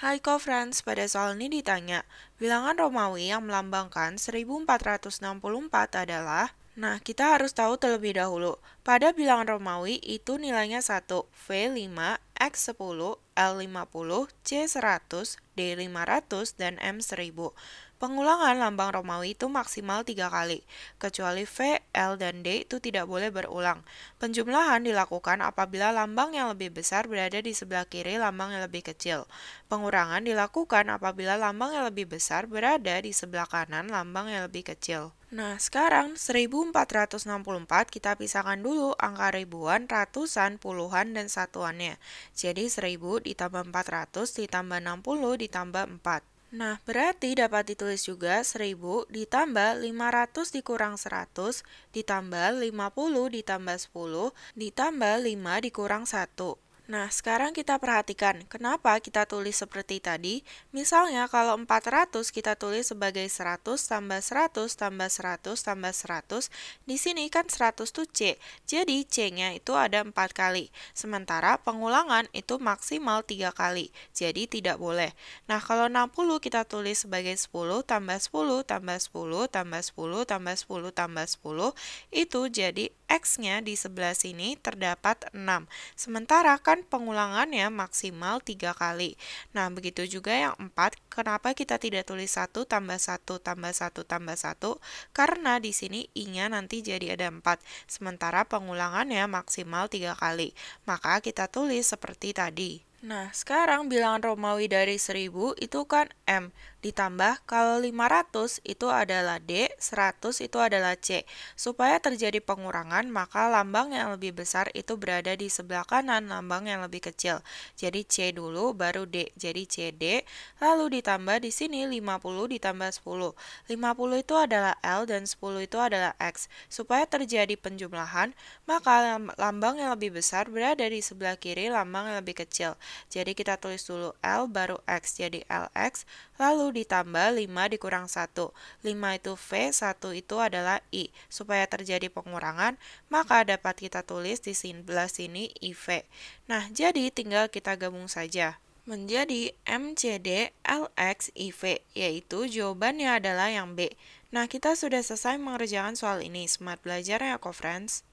Haiko Franz pada soal ini ditanya, bilangan Romawi yang melambangkan 1464 adalah Nah, kita harus tahu terlebih dahulu. Pada bilangan Romawi itu nilainya 1, V5, X10, L50, C100, D500, dan M1000. Pengulangan lambang Romawi itu maksimal tiga kali, kecuali V, L, dan D itu tidak boleh berulang. Penjumlahan dilakukan apabila lambang yang lebih besar berada di sebelah kiri lambang yang lebih kecil. Pengurangan dilakukan apabila lambang yang lebih besar berada di sebelah kanan lambang yang lebih kecil. Nah, sekarang 1464 kita pisahkan dulu angka ribuan, ratusan, puluhan, dan satuannya. Jadi 1000 ditambah 400 ditambah 60 ditambah 4. Nah, berarti dapat ditulis juga 1000 ditambah 500 dikurang 100 ditambah 50 ditambah 10 ditambah 5 dikurang 1. Nah, sekarang kita perhatikan kenapa kita tulis seperti tadi. Misalnya kalau 400 kita tulis sebagai 100 tambah 100 tambah 100 tambah 100. Di sini kan 100 itu C. Jadi C-nya itu ada 4 kali. Sementara pengulangan itu maksimal 3 kali. Jadi tidak boleh. Nah, kalau 60 kita tulis sebagai 10 tambah 10 tambah 10 tambah 10 tambah 10 tambah 10 tambah 10 itu jadi X-nya di sebelah sini terdapat 6. Sementara kan pengulangannya maksimal 3 kali. Nah, begitu juga yang 4. Kenapa kita tidak tulis 1 tambah 1 tambah 1 tambah 1? Karena di sini I-nya nanti jadi ada 4. Sementara pengulangannya maksimal 3 kali. Maka kita tulis seperti tadi. Nah, sekarang bilangan Romawi dari 1000 itu kan M. Ditambah kalau 500 itu adalah D, 100 itu adalah C. Supaya terjadi pengurangan, maka lambang yang lebih besar itu berada di sebelah kanan lambang yang lebih kecil. Jadi C dulu, baru D. Jadi CD, lalu ditambah di sini 50 ditambah 10. 50 itu adalah L dan 10 itu adalah X. Supaya terjadi penjumlahan, maka lambang yang lebih besar berada di sebelah kiri lambang yang lebih kecil. Jadi kita tulis dulu L baru X jadi LX, lalu ditambah 5 dikurang 1. 5 itu V, 1 itu adalah I. Supaya terjadi pengurangan, maka dapat kita tulis di sebelah sini IV. Nah, jadi tinggal kita gabung saja menjadi MCD lx iv, yaitu jawabannya adalah yang B. Nah, kita sudah selesai mengerjakan soal ini. Smart belajar ya, co-friends.